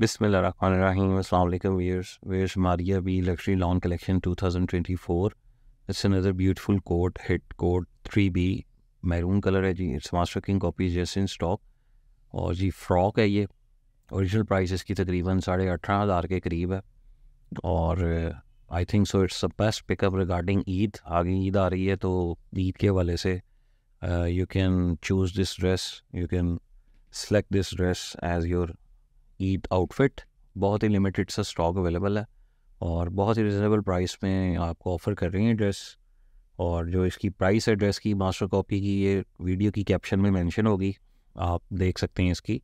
Bismillahirrahmanirrahim. Assalamu alaikum. Where's, where's Maria B Luxury Lawn Collection 2024? It's another beautiful coat, hit coat 3B. Maroon colour है जी it's master king copy just in stock और जी frock है ये original price इसकी तकरीबन साढ़े अठारह हज़ार के करीब है और I think so it's the best pickup regarding Eid आगे ईद आ रही है तो ईद के हवाले से you can choose this dress you can select this dress as your Eid outfit बहुत ही लिमिटेड सा स्टॉक अवेलेबल है और बहुत ही रिजनेबल प्राइस में आपको ऑफ़र कर रही है ड्रेस और जो इसकी प्राइस है ड्रेस की मास्टर कॉपी की ये वीडियो की कैप्शन में मेंशन होगी आप देख सकते हैं इसकी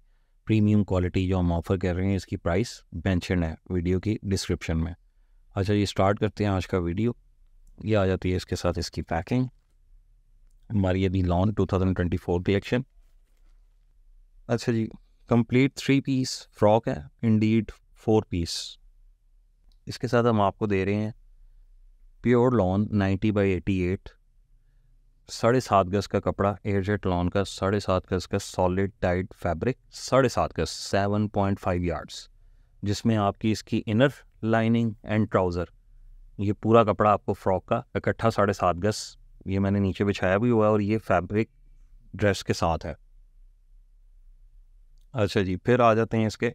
प्रीमियम क्वालिटी जो हम ऑफ़र कर रहे हैं इसकी प्राइस मेंशन है वीडियो की डिस्क्रिप्शन में अच्छा ये स्टार्ट करते हैं आज का वीडियो ये आ जाती है इसके साथ इसकी पैकिंग हमारी यदि लॉन्ग टू थाउजेंड कलेक्शन अच्छा जी कंप्लीट थ्री पीस फ्रॉक है इंडीड फोर पीस इसके साथ हम आपको दे रहे हैं pure lawn ninety by eighty eight साढ़े सात गज़ का कपड़ा एयरजेट लॉन का साढ़े सात गज़ का सॉलिड टाइट फैब्रिक साढ़े सात गज़ सेवन पॉइंट फाइव यार्ड्स जिसमें आपकी इसकी इनर लाइनिंग एंड ट्राउज़र ये पूरा कपड़ा आपको फ्रॉक का इकट्ठा साढ़े सात गज़ ये मैंने नीचे बिछाया भी हुआ है और ये फैब्रिक ड्रेस के साथ है अच्छा जी फिर आ जाते हैं इसके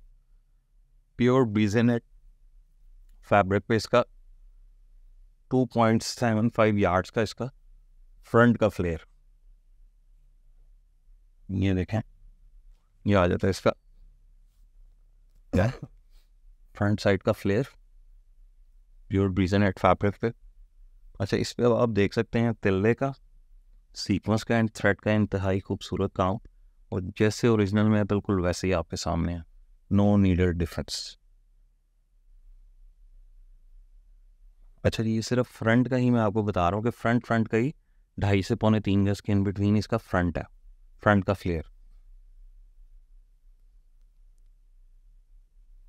प्योर बीजेनेट फैब्रिक पे इसका 2.75 यार्ड्स का इसका फ्रंट का फ्लेयर ये देखें ये आ जाता है इसका फ्रंट साइड का फ्लेयर प्योर ब्रीजन एट फैब्रिक पे अच्छा इस पर आप देख सकते हैं तिल्ले का सीक्वेंस का एंड थ्रेड का इंतहाई खूबसूरत काउंट और जैसे ओरिजिनल में है बिल्कुल वैसे ही आपके सामने है नो नीडेड डिफरेंस अच्छा जी ये सिर्फ फ्रंट का ही मैं आपको बता रहा हूँ कि फ्रंट फ्रंट का ही ढाई से पौने तीन गज के इन बिटवीन इसका फ्रंट है फ्रंट का फ्लेयर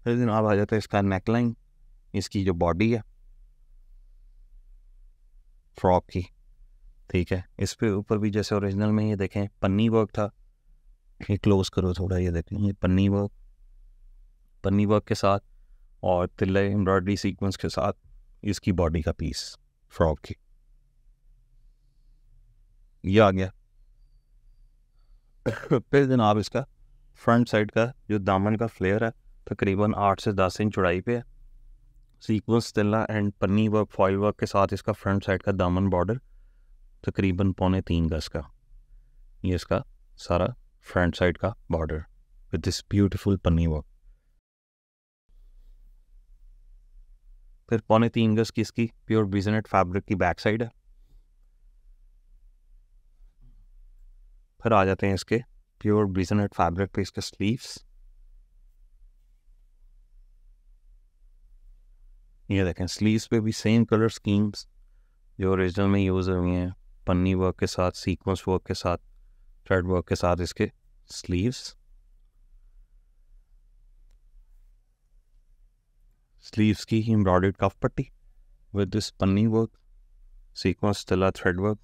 फिर दिन आप आ जाते हैं इसका नेकलाइन इसकी जो बॉडी है फ्रॉक की ठीक है इस पे ऊपर भी जैसे ओरिजिनल में ये देखें पन्नी वर्क था ये क्लोज़ करो थोड़ा ये देख लो ये पन्नी वर्क पन्नी वर्क के साथ और तिल्ले एम्ब्रॉयडरी सीक्वेंस के साथ इसकी बॉडी का पीस फ्रॉक की ये आ गया फिर जनाब इसका फ्रंट साइड का जो दामन का फ्लेयर है तकरीबन आठ से दस इंच चौड़ाई पे है सीक्वेंस तिल्ला एंड पन्नी वर्क फॉइल वर्क के साथ इसका फ्रंट साइड का दामन बॉर्डर तकरीबन पौने तीन गज का ये इसका सारा फ्रंट साइड का बॉर्डर विद दिस ब्यूटिफुल पन्नी वर्क फिर पौने तीन गज की इसकी प्योर बिजनेट फैब्रिक की बैक साइड है फिर आ जाते हैं इसके प्योर बिजनेट फैब्रिक पे इसके स्लीव्स ये देखें स्लीव्स पे भी सेम कलर स्कीम्स जो ओरिजिनल में यूज़ हुई हैं पन्नी वर्क के साथ सीक्वेंस वर्क के साथ थ्रेड वर्क के साथ इसके स्लीव्स स्लीव्स की एम्ब्रॉयडर्ड कफ पट्टी विद दिस पन्नी वर्क सीक्वेंस तिला थ्रेड वर्क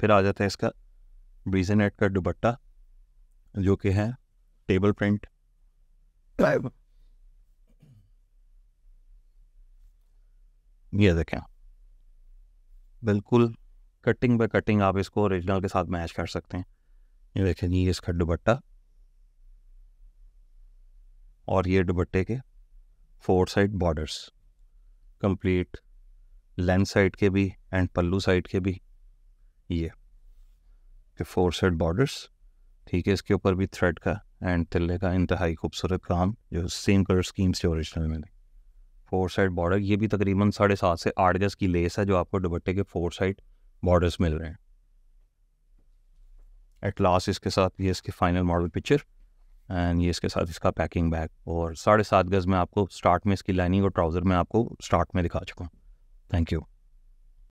फिर आ जाता है इसका ब्रीजन नेट का दुपट्टा जो कि है टेबल प्रिंट ये देखें बिल्कुल कटिंग बाय कटिंग आप इसको ओरिजिनल के साथ मैच कर सकते हैं ये देखें जी इसका दुपट्टा और ये दुपट्टे के four side borders complete length side के भी एंड पल्लू साइड के भी ये के फोर साइड बॉर्डर्स ठीक है इसके ऊपर भी थ्रेड का एंड तिल्ले का इंतहाई खूबसूरत काम जो सेम कलर स्कीम से ओरिजिनल में फोर साइड बॉर्डर ये भी तकरीबन साढ़े सात से आठ गज की लेस है जो आपको दुपट्टे के फोर साइड बॉर्डर्स मिल रहे हैं एट लास्ट इसके साथ ये इसके फाइनल मॉडल पिक्चर एंड ये इसके साथ इसका पैकिंग बैग और साढ़े सात गज़ में आपको स्टार्ट में इसकी लाइनिंग और ट्राउज़र में आपको स्टार्ट में दिखा चुका हूँ थैंक यू